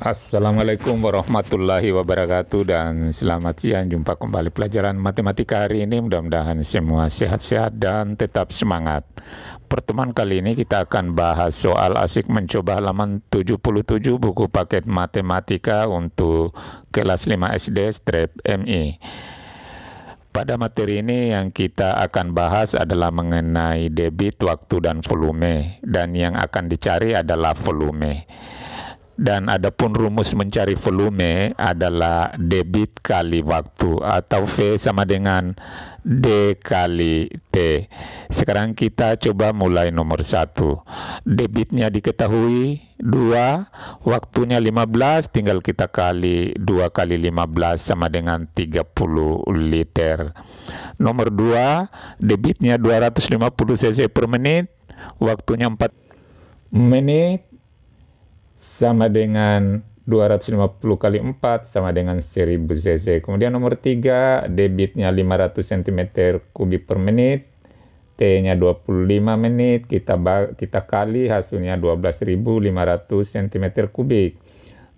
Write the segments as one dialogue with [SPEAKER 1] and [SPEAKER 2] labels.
[SPEAKER 1] Assalamualaikum warahmatullahi wabarakatuh dan selamat siang jumpa kembali pelajaran matematika hari ini mudah-mudahan semua sehat-sehat dan tetap semangat pertemuan kali ini kita akan bahas soal asik mencoba halaman 77 buku paket matematika untuk kelas 5 SD strip MI pada materi ini yang kita akan bahas adalah mengenai debit, waktu, dan volume dan yang akan dicari adalah volume dan adapun rumus mencari volume adalah debit kali waktu atau V sama dengan D kali T. Sekarang kita coba mulai nomor satu. Debitnya diketahui 2, waktunya 15, tinggal kita kali 2 kali 15 sama dengan 30 liter. Nomor 2, debitnya 250 cc per menit, waktunya 4 menit, sama dengan 250 kali 4 sama dengan 1000 cc. Kemudian nomor 3, debitnya 500 cm kubik per menit. T-nya 25 menit, kita kita kali hasilnya 12.500 cm kubik.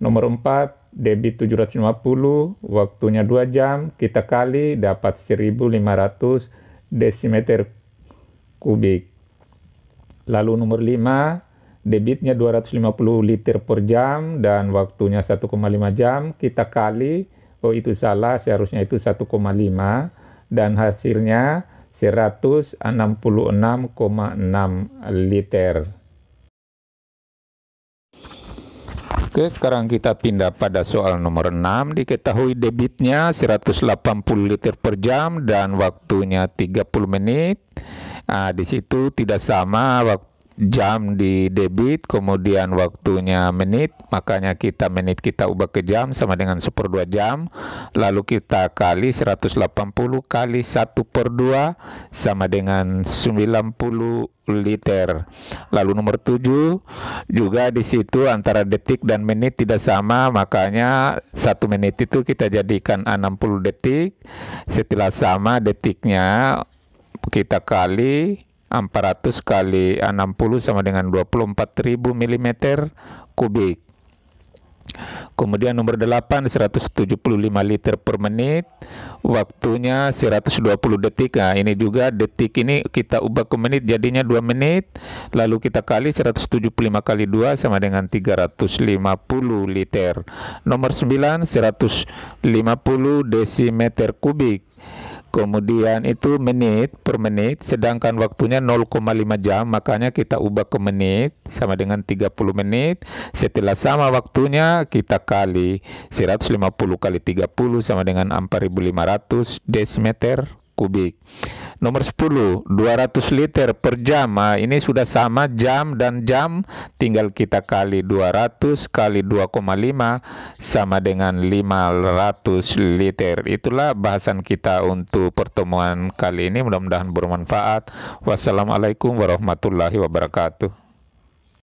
[SPEAKER 1] Nomor 4, debit 750, waktunya 2 jam, kita kali dapat 1.500 desimeter kubik. Lalu nomor 5, debitnya 250 liter per jam dan waktunya 1,5 jam kita kali oh itu salah seharusnya itu 1,5 dan hasilnya 166,6 liter Oke, sekarang kita pindah pada soal nomor 6. Diketahui debitnya 180 liter per jam dan waktunya 30 menit. Nah, di situ tidak sama waktu jam di debit, kemudian waktunya menit, makanya kita menit kita ubah ke jam sama dengan 1 per 2 jam, lalu kita kali 180 kali 1 per 2 sama dengan 90 liter. Lalu nomor 7 juga di situ antara detik dan menit tidak sama, makanya satu menit itu kita jadikan 60 detik. Setelah sama detiknya kita kali 400 kali 60 sama dengan 24.000 mm kubik. Kemudian nomor 8 175 liter per menit Waktunya 120 detik nah, Ini juga detik ini kita ubah ke menit jadinya 2 menit Lalu kita kali 175 kali 2 sama dengan 350 liter Nomor 9 150 desimeter kubik kemudian itu menit per menit sedangkan waktunya 0,5 jam makanya kita ubah ke menit sama dengan 30 menit setelah sama waktunya kita kali 150 kali 30 sama dengan 4500 desimeter kubik Nomor 10, 200 liter per jam. Nah, ini sudah sama jam dan jam, tinggal kita kali 200 kali 2,5 sama dengan 500 liter. Itulah bahasan kita untuk pertemuan kali ini. Mudah-mudahan bermanfaat. Wassalamualaikum warahmatullahi wabarakatuh.